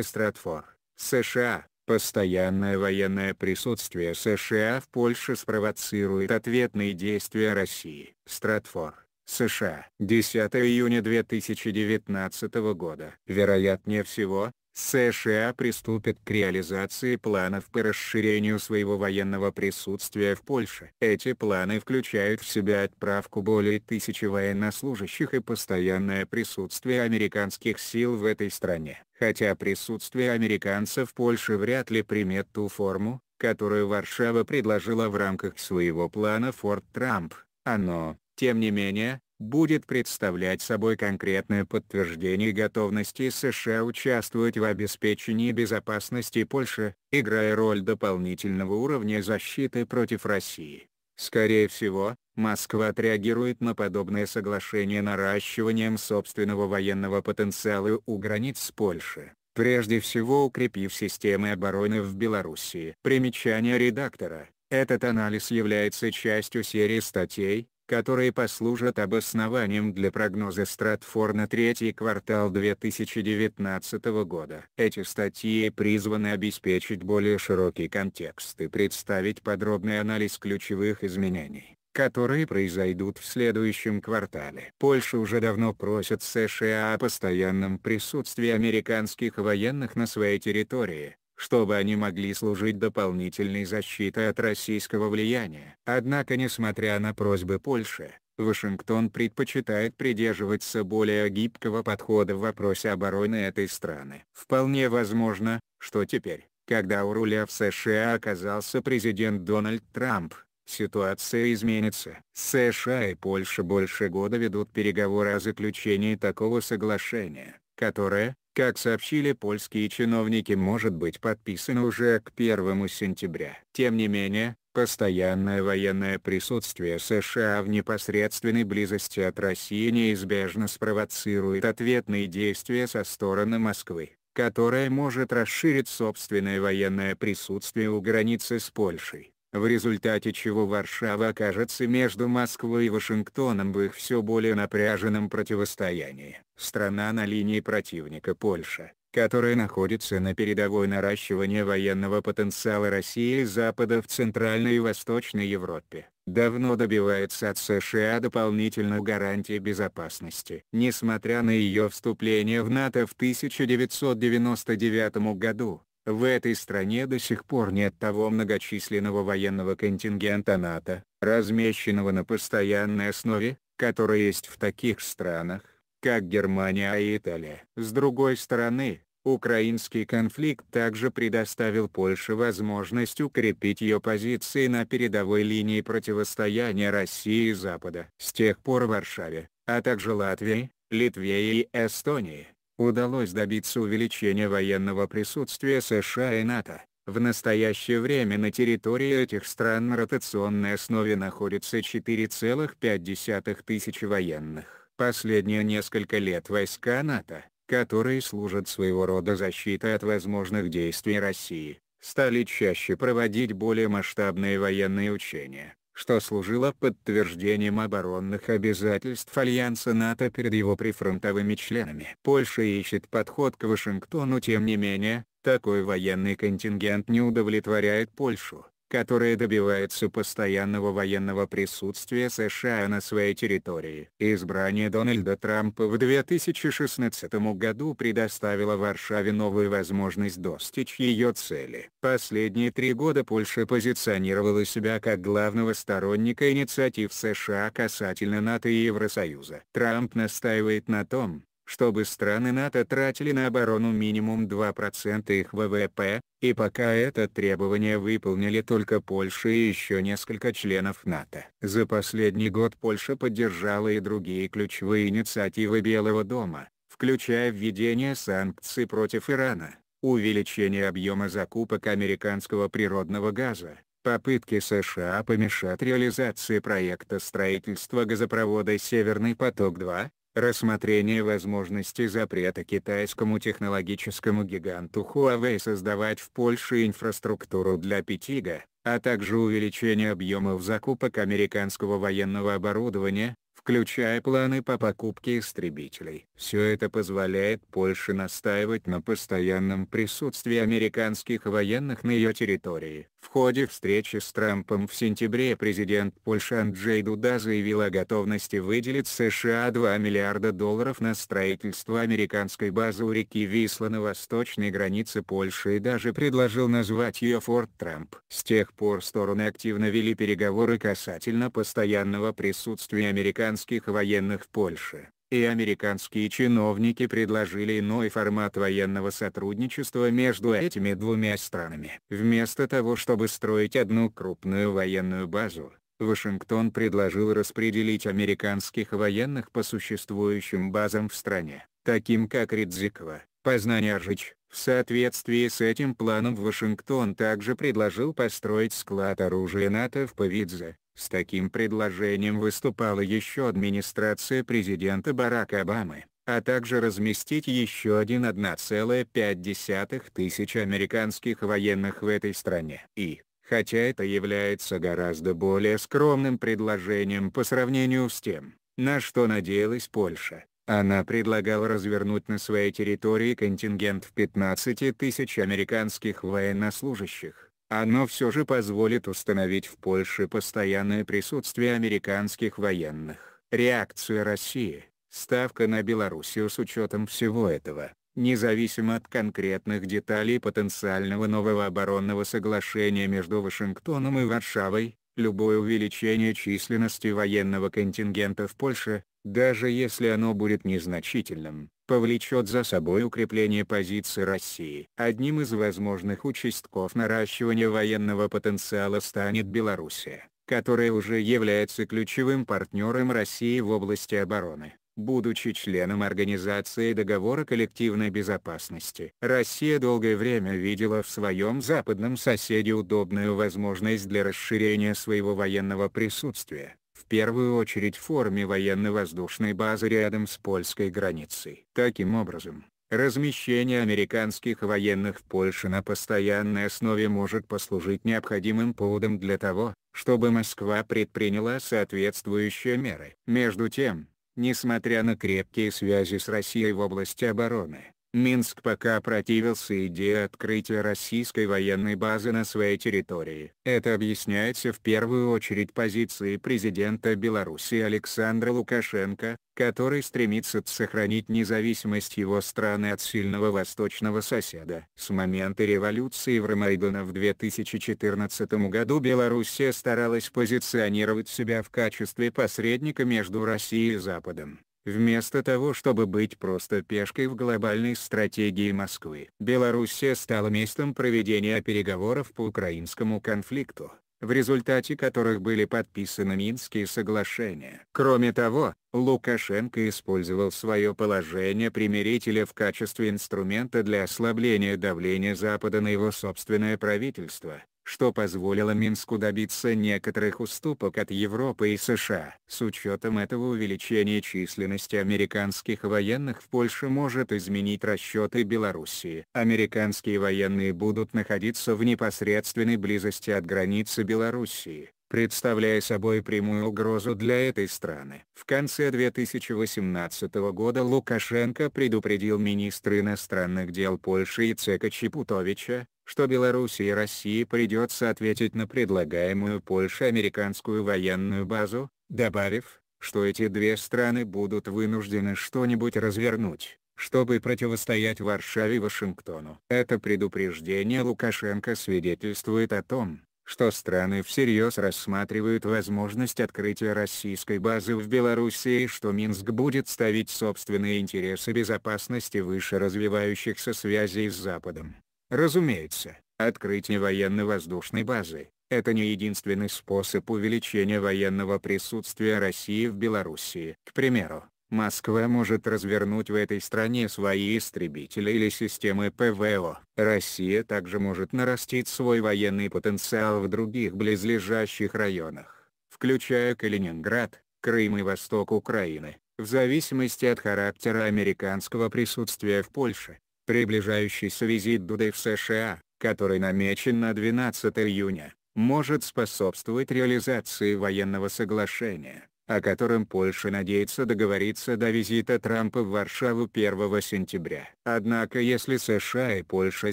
Стратфор, США. Постоянное военное присутствие США в Польше спровоцирует ответные действия России. Стратфор, США. 10 июня 2019 года. Вероятнее всего, США приступят к реализации планов по расширению своего военного присутствия в Польше. Эти планы включают в себя отправку более тысячи военнослужащих и постоянное присутствие американских сил в этой стране. Хотя присутствие американцев в Польше вряд ли примет ту форму, которую Варшава предложила в рамках своего плана Форт Трамп, оно, тем не менее, будет представлять собой конкретное подтверждение готовности США участвовать в обеспечении безопасности Польши, играя роль дополнительного уровня защиты против России. Скорее всего, Москва отреагирует на подобное соглашение наращиванием собственного военного потенциала у границ с Польшей, прежде всего укрепив системы обороны в Белоруссии. Примечание редактора. Этот анализ является частью серии статей, которые послужат обоснованием для прогноза Стратфор на третий квартал 2019 года. Эти статьи призваны обеспечить более широкий контекст и представить подробный анализ ключевых изменений которые произойдут в следующем квартале. Польша уже давно просит США о постоянном присутствии американских военных на своей территории, чтобы они могли служить дополнительной защитой от российского влияния. Однако несмотря на просьбы Польши, Вашингтон предпочитает придерживаться более гибкого подхода в вопросе обороны этой страны. Вполне возможно, что теперь, когда у руля в США оказался президент Дональд Трамп, ситуация изменится. США и Польша больше года ведут переговоры о заключении такого соглашения, которое, как сообщили польские чиновники может быть подписано уже к 1 сентября. Тем не менее, постоянное военное присутствие США в непосредственной близости от России неизбежно спровоцирует ответные действия со стороны Москвы которая может расширить собственное военное присутствие у границы с Польшей в результате чего Варшава окажется между Москвой и Вашингтоном в их все более напряженном противостоянии. Страна на линии противника Польша, которая находится на передовой наращивания военного потенциала России и Запада в Центральной и Восточной Европе, давно добивается от США дополнительных гарантий безопасности. Несмотря на ее вступление в НАТО в 1999 году, в этой стране до сих пор нет того многочисленного военного контингента НАТО, размещенного на постоянной основе, который есть в таких странах, как Германия и Италия. С другой стороны, украинский конфликт также предоставил Польше возможность укрепить ее позиции на передовой линии противостояния России и Запада. С тех пор в Варшаве, а также Латвии, Литве и Эстонии, удалось добиться увеличения военного присутствия США и НАТО. В настоящее время на территории этих стран на ротационной основе находится 4,5 тысячи военных. Последние несколько лет войска НАТО, которые служат своего рода защитой от возможных действий России, стали чаще проводить более масштабные военные учения что служило подтверждением оборонных обязательств Альянса НАТО перед его прифронтовыми членами. Польша ищет подход к Вашингтону тем не менее, такой военный контингент не удовлетворяет Польшу которая добивается постоянного военного присутствия США на своей территории. Избрание Дональда Трампа в 2016 году предоставило Варшаве новую возможность достичь ее цели. Последние три года Польша позиционировала себя как главного сторонника инициатив США касательно НАТО и Евросоюза. Трамп настаивает на том, чтобы страны НАТО тратили на оборону минимум 2% их ВВП, и пока это требование выполнили только Польша и еще несколько членов НАТО. За последний год Польша поддержала и другие ключевые инициативы Белого дома, включая введение санкций против Ирана, увеличение объема закупок американского природного газа, попытки США помешать реализации проекта строительства газопровода «Северный поток-2», Рассмотрение возможности запрета китайскому технологическому гиганту Huawei создавать в Польше инфраструктуру для 5G, а также увеличение объемов закупок американского военного оборудования, включая планы по покупке истребителей. Все это позволяет Польше настаивать на постоянном присутствии американских военных на ее территории. В ходе встречи с Трампом в сентябре президент Польши Анджей Дуда заявил о готовности выделить США 2 миллиарда долларов на строительство американской базы у реки Висла на восточной границе Польши и даже предложил назвать ее Форт Трамп. С тех пор стороны активно вели переговоры касательно постоянного присутствия американцев американских военных в Польше, и американские чиновники предложили иной формат военного сотрудничества между этими двумя странами. Вместо того чтобы строить одну крупную военную базу, Вашингтон предложил распределить американских военных по существующим базам в стране, таким как Ридзикова, Познание Ржич. В соответствии с этим планом Вашингтон также предложил построить склад оружия НАТО в Павидзе, с таким предложением выступала еще администрация президента Барака Обамы, а также разместить еще один 1,5 тысяч американских военных в этой стране. И, хотя это является гораздо более скромным предложением по сравнению с тем, на что надеялась Польша, она предлагала развернуть на своей территории контингент в 15 тысяч американских военнослужащих оно все же позволит установить в Польше постоянное присутствие американских военных. Реакция России, ставка на Белоруссию с учетом всего этого, независимо от конкретных деталей потенциального нового оборонного соглашения между Вашингтоном и Варшавой, любое увеличение численности военного контингента в Польше, даже если оно будет незначительным, повлечет за собой укрепление позиций России. Одним из возможных участков наращивания военного потенциала станет Белоруссия, которая уже является ключевым партнером России в области обороны. Будучи членом Организации Договора коллективной безопасности, Россия долгое время видела в своем западном соседе удобную возможность для расширения своего военного присутствия в первую очередь в форме военно-воздушной базы рядом с польской границей. Таким образом, Размещение американских военных в Польше на постоянной основе может послужить необходимым поводом для того, чтобы Москва предприняла соответствующие меры. Между тем, несмотря на крепкие связи с Россией в области обороны, Минск пока противился идее открытия российской военной базы на своей территории. Это объясняется в первую очередь позицией президента Беларуси Александра Лукашенко, который стремится сохранить независимость его страны от сильного восточного соседа. С момента революции в Ромайдана в 2014 году Белоруссия старалась позиционировать себя в качестве посредника между Россией и Западом. Вместо того, чтобы быть просто пешкой в глобальной стратегии Москвы, Белоруссия стала местом проведения переговоров по украинскому конфликту, в результате которых были подписаны Минские соглашения. Кроме того, Лукашенко использовал свое положение примирителя в качестве инструмента для ослабления давления Запада на его собственное правительство, что позволило Минску добиться некоторых уступок от Европы и США. С учетом этого увеличение численности американских военных в Польше может изменить расчеты Белоруссии. Американские военные будут находиться в непосредственной близости от границы Белоруссии, представляя собой прямую угрозу для этой страны. В конце 2018 года Лукашенко предупредил министра иностранных дел Польши Ицека Чепутовича, что Беларуси и России придется ответить на предлагаемую Польше американскую военную базу, добавив, что эти две страны будут вынуждены что-нибудь развернуть чтобы противостоять Варшаве и Вашингтону. Это предупреждение Лукашенко свидетельствует о том, что страны всерьез рассматривают возможность открытия российской базы в Беларуси, и что Минск будет ставить собственные интересы безопасности выше развивающихся связей с Западом. Разумеется, открытие военно-воздушной базы – это не единственный способ увеличения военного присутствия России в Беларуси, К примеру, Москва может развернуть в этой стране свои истребители или системы ПВО. Россия также может нарастить свой военный потенциал в других близлежащих районах, включая Калининград, Крым и восток Украины, в зависимости от характера американского присутствия в Польше. Приближающийся визит Дуды в США, который намечен на 12 июня, может способствовать реализации военного соглашения о котором Польша надеется договориться до визита Трампа в Варшаву 1 сентября. Однако если США и Польша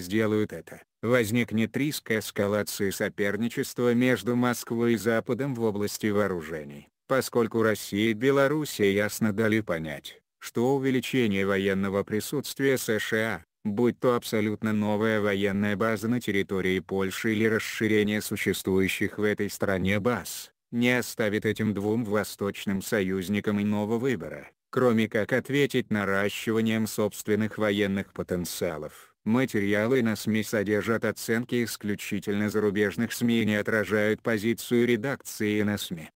сделают это, возникнет риск эскалации соперничества между Москвой и Западом в области вооружений, поскольку Россия и Беларусь ясно дали понять, что увеличение военного присутствия США, будь то абсолютно новая военная база на территории Польши или расширение существующих в этой стране баз, не оставит этим двум восточным союзникам иного выбора, кроме как ответить наращиванием собственных военных потенциалов. Материалы на СМИ содержат оценки исключительно зарубежных СМИ и не отражают позицию редакции на СМИ.